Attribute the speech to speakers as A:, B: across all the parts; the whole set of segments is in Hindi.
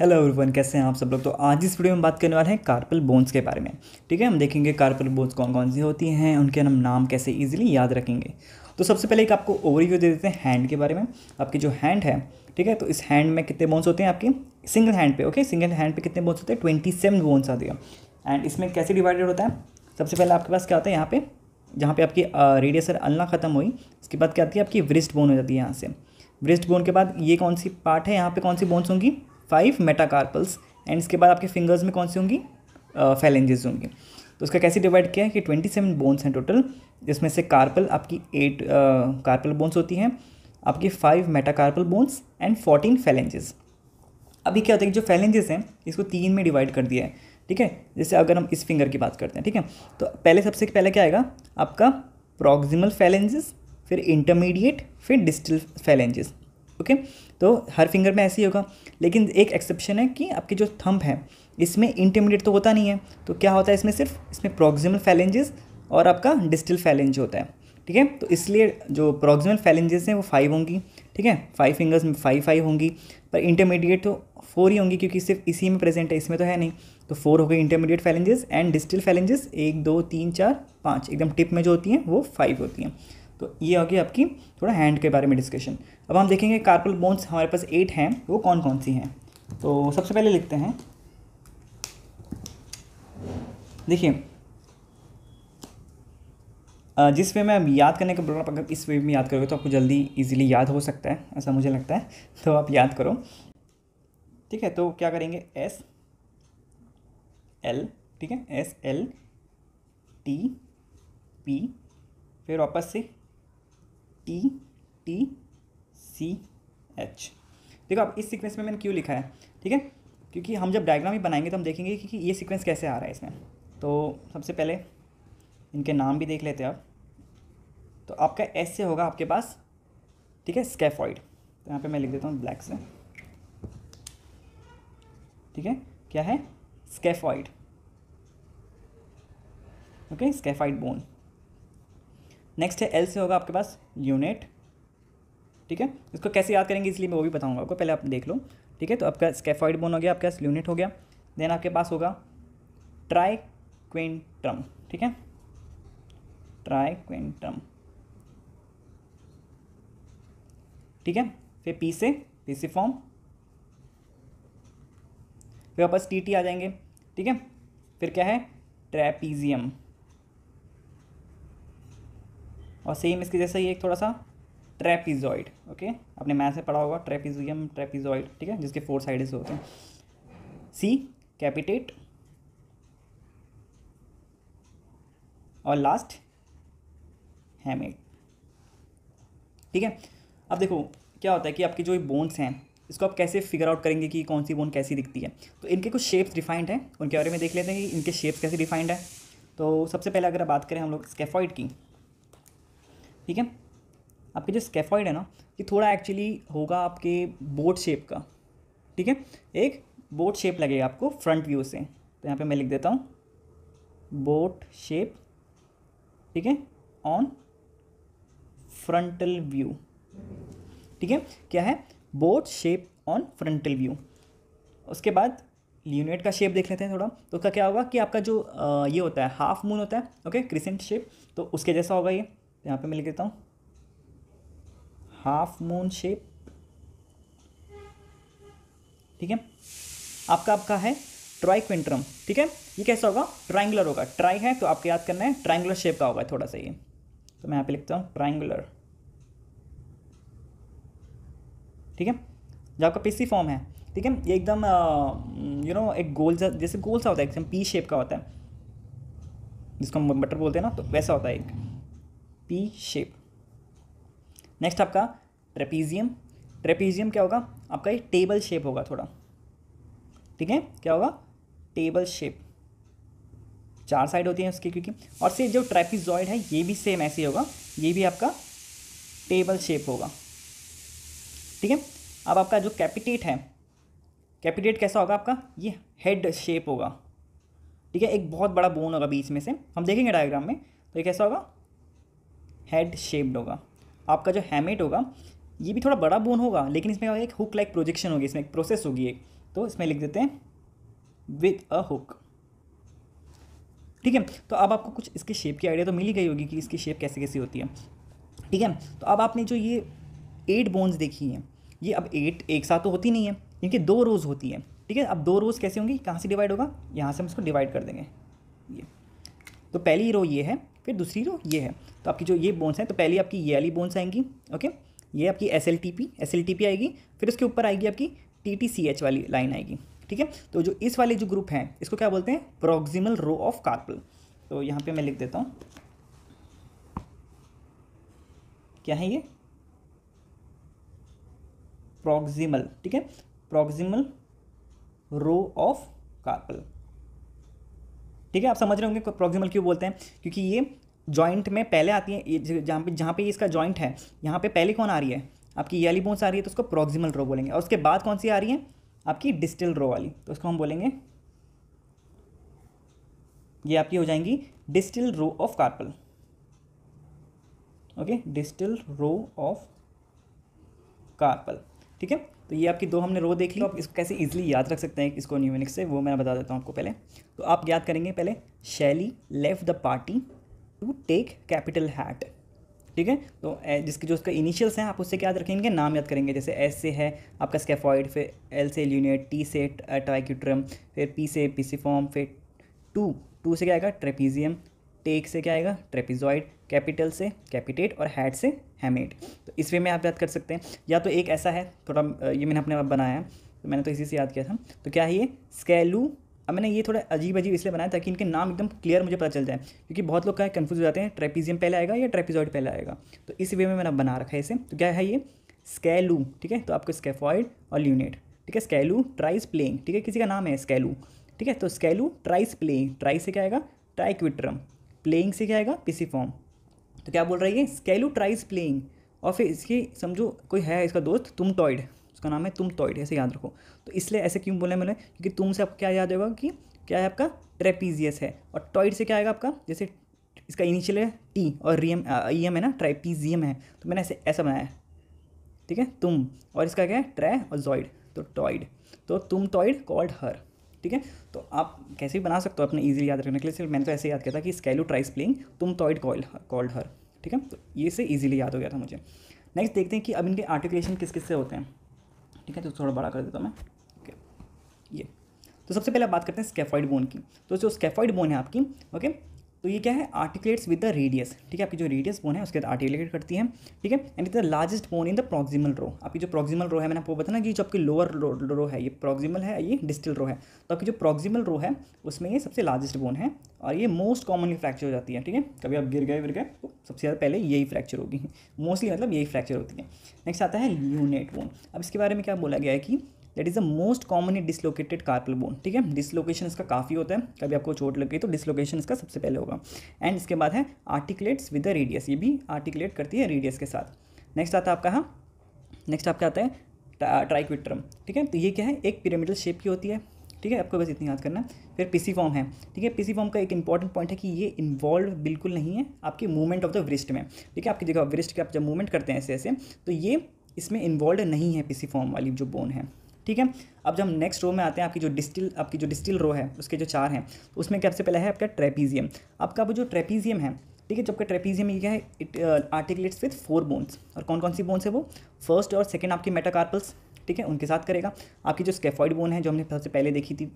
A: हेलो एवरीवन कैसे हैं आप सब लोग तो आज इस वीडियो में बात करने वाले हैं कार्पल बोन्स के बारे में ठीक है हम देखेंगे कार्पल बोन्स कौन कौन सी होती हैं उनके हम नाम कैसे इजीली याद रखेंगे तो सबसे पहले एक आपको ओवरव्यू दे देते हैं हैंड के बारे में आपकी जो हैंड है ठीक है तो इस हैंड में कितने बोन्स होते हैं आपके सिंगल हैंड पे ओके सिंगल हैंड पे कितने बोन्स होते हैं ट्वेंटी सेवन बोन्स आते हैं एंड इसमें कैसे डिवाइडेड होता है सबसे पहले आपके पास क्या होता है यहाँ पे जहाँ पे आपकी रेडियसर अलना ख़त्म हुई उसके बाद क्या आती है आपकी व्रिस्ट बोन हो जाती है यहाँ से व्रिस्ट बोन के बाद ये कौन सी पार्ट है यहाँ पे कौन सी बोन्स होंगी फाइव मेटाकार्पल्स एंड इसके बाद आपके फिंगर्स में कौन सी होंगी फैलेंजेस होंगी तो उसका कैसे डिवाइड किया है कि ट्वेंटी सेवन बोन्स हैं टोटल जिसमें से कार्पल आपकी एट कार्पल बोन्स होती हैं आपकी five metacarpal bones and fourteen phalanges अभी क्या होता है कि जो फैलेंजेस हैं इसको तीन में डिवाइड कर दिया है ठीक है जैसे अगर हम इस फिंगर की बात करते हैं ठीक है तो पहले सबसे पहले क्या आएगा आपका प्रॉक्सिमल फैलेंजेस फिर इंटरमीडिएट फिर डिस्टल फैलेंजेस ओके तो हर फिंगर में ऐसे ही होगा लेकिन एक एक्सेप्शन है कि आपके जो थंब है इसमें इंटरमीडिएट तो होता नहीं है तो क्या होता है इसमें सिर्फ इसमें प्रोक्सिमल फैलेंजेस और आपका डिस्टल फैलेंज होता है ठीक है तो इसलिए जो प्रोक्सिमल फैलेंजेस हैं वो फाइव होंगी ठीक है फाइव फिंगर्स में फाइव फाइव होंगी पर इंटरमीडिएट तो फोर ही होंगी क्योंकि सिर्फ इसी में प्रेजेंट है इसमें तो है नहीं तो फोर हो गई intermediate phalanges and distal phalanges एक दो तीन चार पाँच एकदम टिप में जो होती हैं वो फाइव होती हैं तो ये होगी आपकी थोड़ा हैंड के बारे में डिस्कशन अब हम देखेंगे कार्पल बोन्स हमारे पास एट हैं वो कौन कौन सी हैं तो सबसे पहले लिखते हैं देखिए जिस वे में अब याद करने का बोल अगर इस वे में याद करोगे तो आपको जल्दी इजीली याद हो सकता है ऐसा मुझे लगता है तो आप याद करो ठीक है तो क्या करेंगे एस एल ठीक है एस एल टी पी फिर वापस से टी टी सी एच देखो अब इस सीक्वेंस में मैंने क्यों लिखा है ठीक है क्योंकि हम जब डायग्राम ही बनाएंगे तो हम देखेंगे कि ये सीक्वेंस कैसे आ रहा है इसमें तो सबसे पहले इनके नाम भी देख लेते हैं आप तो आपका ऐसे होगा आपके पास ठीक है स्केफॉइड तो यहाँ पे मैं लिख देता हूँ ब्लैक से ठीक है क्या है scaphoid okay scaphoid bone next है एल से होगा आपके पास यूनिट ठीक है इसको कैसे याद करेंगे इसलिए मैं वो भी बताऊंगा आपको पहले आप देख लो ठीक है तो आपका स्केफॉइड बोन हो गया आपके पास यूनिट हो गया देन आपके पास होगा ट्राई क्विंटम ठीक है ट्राई क्विंटम ठीक है फिर पी से फॉर्म फिर वापस टी टी आ जाएंगे ठीक है फिर क्या है ट्रैपीजियम और सेम इसके जैसा ही एक थोड़ा सा ट्रेपिजॉइड ओके आपने मैथ से पढ़ा होगा ट्रेपिजियम ट्रेपिजॉइड ठीक है जिसके फोर साइड होते हैं सी कैपिटेट और लास्ट हैमेट ठीक है अब देखो क्या होता है कि आपकी जो बोन्स हैं इसको आप कैसे फिगर आउट करेंगे कि कौन सी बोन कैसी दिखती है तो इनके कुछ शेप्स डिफाइंड हैं उनके बारे में देख लेते हैं कि इनके शेप्स कैसे डिफाइंड है तो सबसे पहले अगर बात करें हम लोग स्केफॉइड की ठीक है आपके जो स्केफॉइड है ना ये थोड़ा एक्चुअली होगा आपके बोट शेप का ठीक है एक बोट शेप लगेगा आपको फ्रंट व्यू से तो यहाँ पे मैं लिख देता हूँ बोट शेप ठीक है ऑन फ्रंटल व्यू ठीक है क्या है boat shape on frontal view उसके बाद ल्यूनेट का शेप देख लेते हैं थोड़ा तो उसका क्या होगा कि आपका जो ये होता है हाफ मून होता है ओके क्रिसेंट शेप तो उसके जैसा होगा ये यहाँ पे मैं लिख देता हूँ हाफ मून शेप ठीक है आपका आपका है ट्राई क्विंट्रम ठीक है ये कैसा होगा ट्राइंगुलर होगा ट्राई है तो आपको याद करना है ट्राइंगुलर शेप का होगा थोड़ा सा ये तो मैं यहाँ पे लिखता हूँ ट्राइंगुलर ठीक है जो आपका पीसी फॉर्म है ठीक है ये एकदम यू नो एक गोल सा जैसे गोल सा होता है एकदम पी शेप का होता है जिसको हम बटर बोलते हैं ना तो वैसा होता है एक पी शेप नेक्स्ट आपका ट्रेपीजियम ट्रेपीजियम क्या होगा आपका ये टेबल शेप होगा थोड़ा ठीक है क्या होगा टेबल शेप चार साइड होती है उसकी क्योंकि और से जो ट्रेपीजॉइड है ये भी सेम ऐसे होगा ये भी आपका टेबल शेप होगा ठीक है अब आपका जो कैपिटेट है कैपिटेट कैसा होगा आपका ये हेड शेप होगा ठीक है एक बहुत बड़ा बोन होगा बीच में से हम देखेंगे डायग्राम में तो ये कैसा होगा हेड शेप्ड होगा आपका जो हैमेट होगा ये भी थोड़ा बड़ा बोन होगा लेकिन इसमें एक हुक लाइक प्रोजेक्शन होगी इसमें एक प्रोसेस होगी एक तो इसमें लिख देते हैं विथ अ हुक ठीक है तो अब आपको कुछ इसके शेप की आइडिया तो मिल ही गई होगी कि इसकी शेप कैसे कैसी होती है ठीक है तो अब आपने जो ये एट बोन्स देखी हैं ये अब एट एक साथ तो होती नहीं है इनकी दो रोज़ होती है ठीक है अब दो रोज़ कैसे होंगी कहाँ से डिवाइड होगा यहाँ से हम इसको डिवाइड कर देंगे ये तो पहली रो ये है फिर दूसरी जो ये है तो आपकी जो ये बोन्स हैं तो पहली आपकी ये वाली बोन्स आएंगी ओके ये आपकी S L T P S L T P आएगी फिर उसके ऊपर आएगी आपकी टी टी सी एच वाली लाइन आएगी ठीक है तो जो इस वाले जो ग्रुप हैं इसको क्या बोलते हैं प्रोक्सिमल रो ऑफ कार्पल तो यहाँ पे मैं लिख देता हूँ क्या है ये प्रोक्सिमल ठीक है प्रोक्सिमल रो ऑफ कार्पल ठीक है आप समझ रहे होंगे प्रॉक्सिमल क्यों बोलते हैं क्योंकि ये जॉइंट में पहले आती है जहाँ पे जहाँ पे इसका जॉइंट है यहाँ पे पहले कौन आ रही है आपकी ये वाली बोन्स आ रही है तो उसको प्रॉक्सिमल रो बोलेंगे और उसके बाद कौन सी आ रही है आपकी डिस्टल रो वाली तो उसको हम बोलेंगे ये आपकी हो जाएंगी distal row of carpal okay distal row of carpal ठीक है तो ये आपकी दो हमने रो देख ली तो आप इसको कैसे ईजिली याद रख सकते हैं इसको न्यूमेनिक्स से वो मैं बता देता हूँ आपको पहले तो आप याद करेंगे पहले Shelly left the party to take capital hat ठीक है तो जिसके जो उसका इनिशियल्स हैं आप उससे क्या याद रखेंगे नाम याद करेंगे जैसे एस से है आपका स्केफॉइड फिर एल से ल्यूनेट टी से ट्राइक्यूट्रम फिर पी से पीसीफॉर्म फिर टू टू से क्या आएगा ट्रेपीजियम टेक से क्या आएगा ट्रेपिजॉइड कैपिटल से कैपिटेट और हैड से हैमेट तो इस वे में आप याद कर सकते हैं या तो एक ऐसा है थोड़ा ये मैंने अपने आप बनाया तो मैंने तो इसी से याद किया था तो क्या है ये स्केलू अब मैंने ये थोड़ा अजीब अजीब इसलिए बनाया ताकि इनके नाम एकदम क्लियर मुझे पता चल जाए क्योंकि बहुत लोग क्या कन्फ्यूज हो जाते हैं ट्रेपीजियम पहले आएगा या ट्रेपिजॉइड पहले आएगा तो इस वे में मैंने बना रखा है इसे तो क्या है ये स्केलू ठीक है तो आपको स्केफॉइड और ल्यूनेट ठीक है स्कैलू ट्राइस प्लेइंग ठीक है किसी का नाम है स्केलू ठीक है तो स्केलू ट्राइस प्लेइंग ट्राइस से क्या आएगा ट्राइक्विट्रम प्लेइंग से क्या आएगा पीसी फॉर्म तो क्या बोल रही है स्केलू ट्राइज प्लेइंग और फिर इसकी समझो कोई है इसका दोस्त तुम टॉयड उसका नाम है तुम टॉयड ऐसे याद रखो तो इसलिए ऐसे क्यों बोला मैंने क्योंकि तुम से आपको क्या याद होगा कि क्या है आपका ट्रेपीजियस है और टॉयड से क्या आएगा आपका जैसे इसका इनिशियल है टी और रीएम ई एम है ना ट्राइपीजियम है तो मैंने ऐसे ऐसा बनाया है ठीक है तुम और इसका क्या है ट्रे और जॉइड तो टॉयड तो तुम टॉयड कॉल्ड हर ठीक है तो आप कैसे भी बना सकते हो अपने ईजिली याद रखने के लिए सिर्फ मैंने तो ऐसे याद किया था कि स्कैलू ट्राइस प्लेइंग तुम तो इट कॉल्ड कॉल्ड हर ठीक है तो ये से ईजिली याद हो गया था मुझे नेक्स्ट देखते हैं कि अब इनके आर्टिकुलेशन किस किस से होते हैं ठीक है तो थोड़ा बड़ा कर देता हूँ मैं ओके ये तो सबसे पहले बात करते हैं स्केफॉइड बोन की तो जो स्केफॉइड बोन है आपकी ओके तो ये क्या है आर्टिकुलेट्स विद द रेडियस ठीक है आपकी जो रेडियस बोन है उसके बाद आर्टिकुलेट करती है ठीक है and it the largest bone in the proximal row आपकी जो प्रॉक्सिमल रो है मैंने आपको बताया ना कि जो आपकी लोअर रो, रो है ये प्रॉक्सिमल है ये डिस्टल रो है तो आपकी जो प्रॉक्सिमल रो है उसमें ये सबसे लार्जेस्ट बोन है और ये मोस्ट कॉमनली फ्रैक्चर हो जाती है ठीक है कभी आप गिर गए गिर गए तो सबसे ज़्यादा पहले यही फ्रैक्चर होगी मोस्टली मतलब यही फ्रैक्चर होती है नेक्स्ट आता है ल्यूनेट बोन अब इसके बारे में क्या बोला गया है कि that is the most commonly dislocated carpal bone ठीक है डिसलोकेशन इसका काफ़ी होता है कभी आपको चोट लग गई तो डिसलोकेशन इसका सबसे पहले होगा एंड इसके बाद है आर्टिकुलेट्स विद द रेडियस ये भी आर्टिकुलेट करती है रेडियस के साथ नेक्स्ट आता है आपका नेक्स्ट हाँ? आपका आता है ट्राइक्विट्रम ठीक है तो ये क्या है एक पिरामिडल शेप की होती है ठीक है आपको बस इतनी याद करना फिर पीसी फॉर्म है ठीक है पीसी फॉर्म का एक इंपॉर्टेंट पॉइंट है कि ये इन्वॉल्व बिल्कुल नहीं है आपके मूवमेंट ऑफ द व्रिस्ट में ठीक है आपकी जगह व्रिस्ट के आप जब मूवमेंट करते हैं ऐसे ऐसे तो ये इसमें इन्वॉल्व नहीं है पीसी फॉर्म वाली जो बोन है ठीक है अब जब हम नेक्स्ट रो में आते हैं आपकी जो डिस्टिल आपकी जो डिस्टिल रो है उसके जो चार हैं उसमें सबसे पहला है आपका ट्रेपीजियम आपका जो ट्रेपीजियम है ठीक है जबकि ट्रेपीजियम ये क्या है it articulates with four bones और कौन कौन सी बोन्स है वो फर्स्ट और सेकेंड आपकी मेटाकार्पल्स ठीक है उनके साथ करेगा आपकी जो स्केफॉइड बोन है जो हमने सबसे पहले देखी थी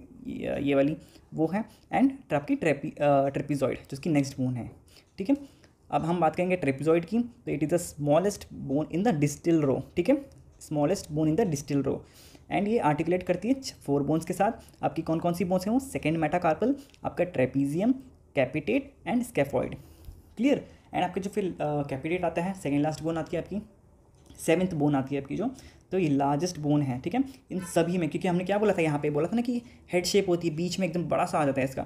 A: ये वाली वो है एंड आपकी ट्रेपी ट्रेपीजॉइड uh, जो उसकी नेक्स्ट बोन है ठीक है अब हम बात करेंगे ट्रेपीजॉइड की तो it is the smallest bone in the distal row ठीक है smallest bone in the distal row and ये आर्टिकुलेट करती है फोर बोन्स के साथ आपकी कौन कौन सी बोन्स हैं वो सेकेंड मेटाकार्पल आपका trapezium capitate and scaphoid clear and आपके जो फिर कैपिटेट आता है सेकेंड लास्ट बोन आती है आपकी सेवन्थ बोन आती है आपकी जो तो ये लार्जेस्ट बोन है ठीक है इन सभी में क्योंकि हमने क्या बोला था यहाँ पे बोला था ना कि हेड शेप होती है बीच में एकदम बड़ा सा आ जाता है इसका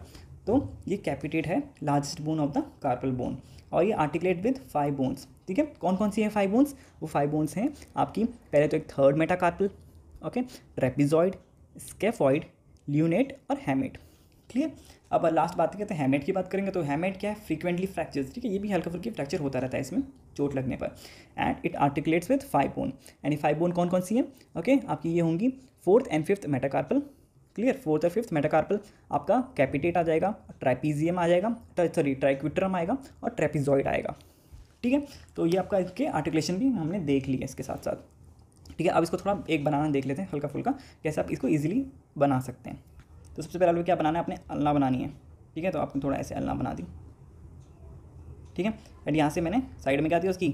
A: तो ये कैपिटेट है largest bone of the carpal bone और ये आर्टिकुलेट विद फाइव बोन्स ठीक है कौन कौन सी है फाइव बोन्स वो फाइव बोन्स हैं आपकी पहले तो एक third metacarpal okay trapezoid scaphoid lunate और हैमेट क्लियर अब लास्ट बात करते हैं हैमेट की बात करेंगे तो हैमेट क्या है फ्रीक्वेंटली फ्रैक्चर ठीक है ये भी हल्का फुल्की फ्रैक्चर होता रहता है इसमें चोट लगने पर and it articulates with five bone and five bone कौन कौन सी है ओके okay, आपकी ये होंगी fourth and fifth metacarpal clear fourth और फिफ्थ मेटाकार्पल आपका कैपिटेट आ जाएगा ट्राइपीजियम आ जाएगा सॉरी ट्राइक्विट्रम आएगा और ट्रेपिजॉइड आएगा ठीक है तो ये आपका इसके आर्टिकुलेशन भी हमने देख लिया इसके साथ साथ ठीक है अब इसको थोड़ा एक बनाना देख लेते हैं हल्का फुल्का कैसे आप इसको ईजिली बना सकते हैं तो सबसे पहले क्या बनाना है आपने अलना बनानी है ठीक है तो आपने थोड़ा ऐसे अलना बना दी ठीक है एंड यहाँ से मैंने साइड में क्या दिया उसकी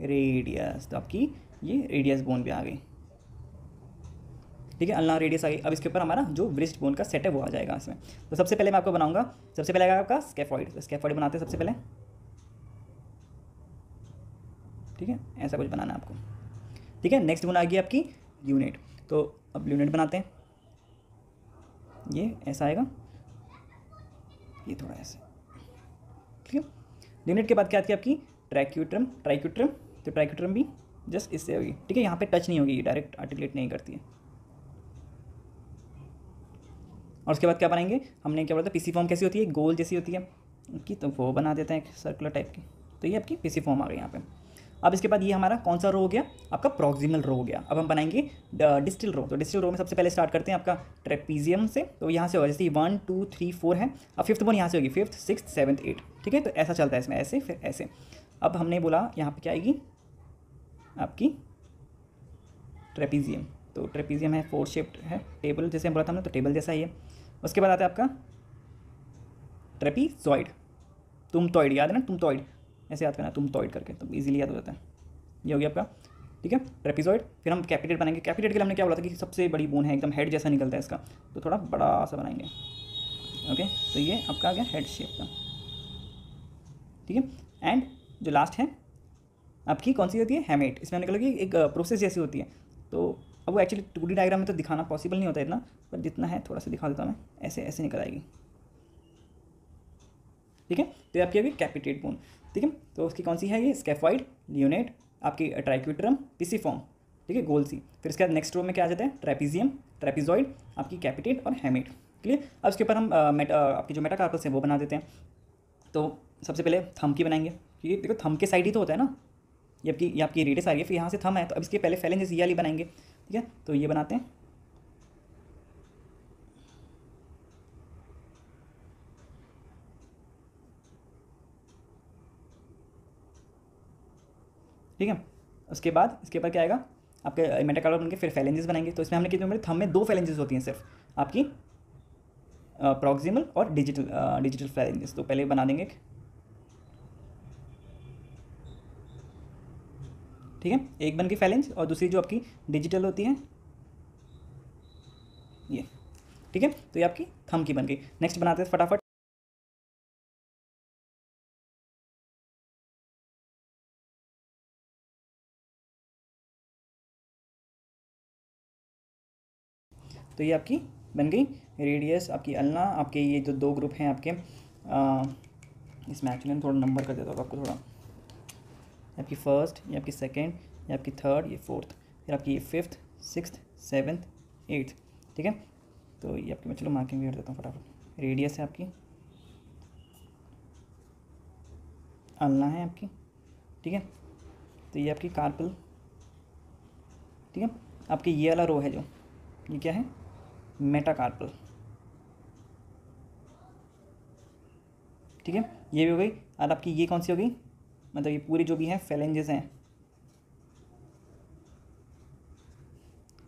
A: रेडियस तो आपकी ये रेडियस बोन भी आ गई ठीक है अल्लाह रेडियस आ गई अब इसके ऊपर हमारा जो ब्रिस्ट बोन का सेट है वो आ जाएगा इसमें तो सबसे पहले मैं आपको बनाऊंगा सबसे पहले आएगा आपका स्केफॉइड तो स्केफॉइड बनाते हैं सबसे पहले ठीक है ऐसा कुछ बनाना है आपको ठीक है नेक्स्ट गुना आ गई आपकी यूनिट तो अब यूनिट बनाते हैं ये ऐसा आएगा ये थोड़ा ऐसे ठीक है यूनिट के बाद क्या आती है आपकी ट्रैक्यूट्रम ट्राइक्यूट्रम तो ट्राइक्यूट्रम भी जस्ट इससे होगी ठीक है यहाँ पे टच नहीं होगी डायरेक्ट आर्टिकुलेट नहीं करती है और उसके बाद क्या बनाएंगे हमने क्या बोला था पीसी फॉर्म कैसी होती है गोल जैसी होती है की तो वो बना देते हैं सर्कुलर टाइप की तो ये आपकी पीसी फॉर्म आ गई यहाँ पे अब इसके बाद ये हमारा कौन सा रो हो गया आपका प्रोक्सिमल रो हो गया अब हम बनाएंगे डिस्टिल uh, रो तो डिस्टिल रो में सबसे पहले स्टार्ट करते हैं आपका ट्रेपीजियम से तो यहाँ से होगा जैसे वन टू थ्री फोर है अब फिफ्थ बोन यहाँ से होगी फिफ्थ सिक्स सेवन्थ एट ठीक है तो ऐसा चलता है इसमें ऐसे फिर ऐसे अब हमने बोला यहाँ पर क्या आएगी आपकी ट्रेपीजियम तो ट्रेपीजियम है फोर शेप्ड है टेबल जैसे हम बोला था हमने तो टेबल जैसा ही है उसके बाद आता है आपका ट्रेपीजॉइड तुम तोइड याद है ना तुम तोइड ऐसे याद करना है तुम तोइड करके तो ईजिली याद हो जाता है ये हो गया आपका ठीक है ट्रेपिजॉइड फिर हम कैपिटेट बनाएंगे कैपिटेट के लिए हमने क्या बोला था कि सबसे बड़ी बोन है एकदम हेड जैसा निकलता है इसका तो थोड़ा बड़ा सा बनाएंगे ओके तो ये आपका आ गया हेड शेप का ठीक है एंड जो लास्ट है आपकी कौन सी होती है हेमेट इसमें हमने कहा कि एक प्रोसेस uh, जैसी होती है तो अब वो एक्चुअली टू डायग्राम में तो दिखाना पॉसिबल नहीं होता इतना पर जितना है थोड़ा सा दिखा देता हूँ मैं ऐसे ऐसे निकल आएगी ठीक है तो आपकी अभी कैपिटेट बोन ठीक है तो उसकी कौन सी है ये स्केफॉइड लियोनेट आपकी ट्राइक्यूटरम ट्राइक्विट्रम फॉर्म ठीक है गोल सी फिर इसके बाद नेक्स्ट रो में क्या आ जाता है ट्रेपिजियम ट्रेपिजॉइड आपकी कैपिटेट और हैमेट क्लियर अब इसके ऊपर हम मेट आपकी जो मेटाकार्पस है वो बना देते हैं तो सबसे पहले थम की बनाएंगे क्योंकि देखो थम के साइड ही तो होता है ना ये आपकी ये आपकी रेडियस आ रही है फिर यहाँ से थम है तो अब इसके पहले फैलेंजेस ये वाली बनाएंगे ठीक है तो ये बनाते हैं ठीक है उसके बाद इसके ऊपर क्या आएगा आपके मेटाकार्ड बनकर फिर फैलेंजेस बनाएंगे तो इसमें हमने कितने बड़े थम में दो फैलेंजेस होती हैं सिर्फ आपकी प्रॉक्सिमल और डिजिटल डिजिटल फैलेंजेस तो पहले बना देंगे ठीक है एक बन की फैलेंज और दूसरी जो आपकी डिजिटल होती है ये ठीक है तो ये आपकी थम की बन गई नेक्स्ट बनाते हैं फटाफट तो ये आपकी बन गई रेडियस आपकी अलना आपके ये जो दो ग्रुप हैं आपके इसमें एक्चुअली थोड़ा नंबर कर देता हूँ आपको थोड़ा आपकी फ़र्स्ट ये आपकी सेकेंड ये आपकी थर्ड ये फोर्थ फिर आपकी ये फिफ्थ सिक्स सेवन्थ एट्थ ठीक है तो ये आपकी मैं चलो मार्किंग भी कर देता हूँ फटाफट रेडियस है आपकी अलना है आपकी ठीक है तो ये आपकी कार्पल ठीक है आपकी ये वाला रो है जो ये क्या है मेटाकार्पल ठीक है ये भी हो गई और आपकी ये कौन सी हो गई मतलब ये पूरी जो भी हैं फैलेंजेस हैं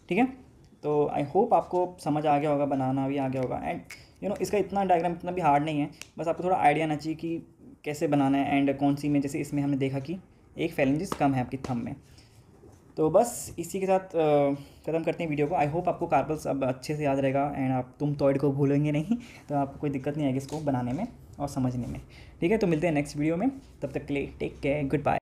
A: ठीक है तो आई होप आपको समझ आ गया होगा बनाना भी आ गया होगा एंड यू नो इसका इतना डायग्राम इतना भी हार्ड नहीं है बस आपको थोड़ा आइडिया आना चाहिए कि कैसे बनाना है एंड कौन सी में जैसे इसमें हमने देखा कि एक फैलेंजेस कम है आपकी थम में तो बस इसी के साथ ख़त्म करते हैं वीडियो को आई होप आपको कार्पल्स अब अच्छे से याद रहेगा एंड आप तुम तोड़ को भूलेंगे नहीं तो आपको कोई दिक्कत नहीं आएगी इसको बनाने में और समझने में ठीक है तो मिलते हैं नेक्स्ट वीडियो में तब तक के लिए टेक केयर गुड बाय